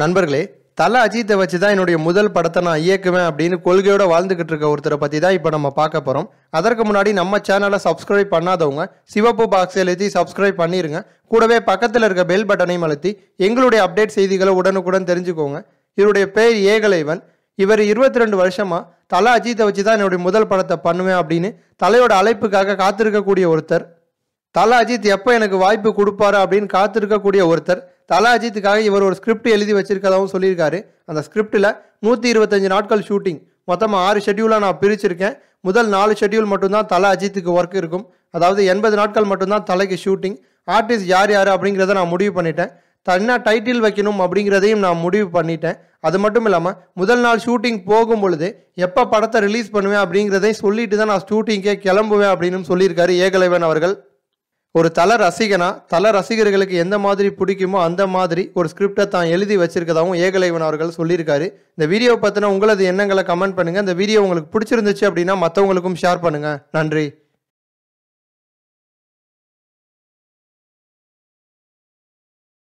நண்பர்களே தல அஜித்தை வச்சு தான் என்னுடைய முதல் படத்தை நான் இயக்குவேன் அப்படின்னு கொள்கையோட வாழ்ந்துகிட்டு இருக்க ஒருத்தரை பற்றி தான் இப்போ நம்ம பார்க்க போகிறோம் அதற்கு முன்னாடி நம்ம சேனலை சப்ஸ்கிரைப் பண்ணாதவங்க சிவப்பு பாக்ஸ் எழுதி சப்ஸ்கிரைப் பண்ணிடுங்க கூடவே பக்கத்தில் இருக்க பெல் பட்டனையும் அழுத்தி எங்களுடைய அப்டேட் செய்திகளை உடனுக்குடன் தெரிஞ்சுக்கோங்க இவருடைய பேர் ஏகலைவன் இவர் இருபத்தி ரெண்டு வருஷமாக தல அஜித்தை வச்சு தான் என்னுடைய முதல் படத்தை பண்ணுவேன் அப்படின்னு தலையோட அழைப்புக்காக காத்திருக்கக்கூடிய ஒருத்தர் தல அஜித் எப்போ எனக்கு வாய்ப்பு கொடுப்பாரு அப்படின்னு காத்திருக்கக்கூடிய ஒருத்தர் தல அஜித்துக்காக இவர் ஒரு ஸ்கிரிப்ட் எழுதி வச்சிருக்கதாகவும் சொல்லியிருக்காரு அந்த ஸ்கிரிப்டில் நூற்றி இருபத்தஞ்சு நாட்கள் ஷூட்டிங் மொத்தமாக ஆறு ஷெட்யூலாக நான் பிரிச்சிருக்கேன் முதல் நாலு ஷெட்யூல் மட்டும்தான் தலை அஜித்துக்கு ஒர்க் இருக்கும் அதாவது எண்பது நாட்கள் மட்டும்தான் தலைக்கு ஷூட்டிங் ஆர்டிஸ்ட் யார் யார் அப்படிங்கிறத நான் முடிவு பண்ணிட்டேன் தனியாக டைட்டில் வைக்கணும் அப்படிங்கிறதையும் நான் முடிவு பண்ணிட்டேன் அது மட்டும் இல்லாமல் முதல் நாள் ஷூட்டிங் போகும் பொழுது எப்போ படத்தை ரிலீஸ் பண்ணுவேன் அப்படிங்கிறதையும் சொல்லிட்டு தான் நான் ஷூட்டிங்கே கிளம்புவேன் அப்படின்னு சொல்லியிருக்காரு ஏகலைவன் அவர்கள் ஒரு தல ரசிகனா தல ரசிகர்களுக்கு எந்த மாதிரி பிடிக்குமோ அந்த மாதிரி ஒரு ஸ்கிரிப்டை தான் எழுதி வச்சிருக்கதாகவும் ஏகலைவன் அவர்கள் சொல்லியிருக்காரு இந்த வீடியோ பற்றின உங்களது எண்ணங்களை கமெண்ட் பண்ணுங்கள் இந்த வீடியோ உங்களுக்கு பிடிச்சிருந்துச்சு அப்படின்னா மற்றவங்களுக்கும் ஷேர் பண்ணுங்கள் நன்றி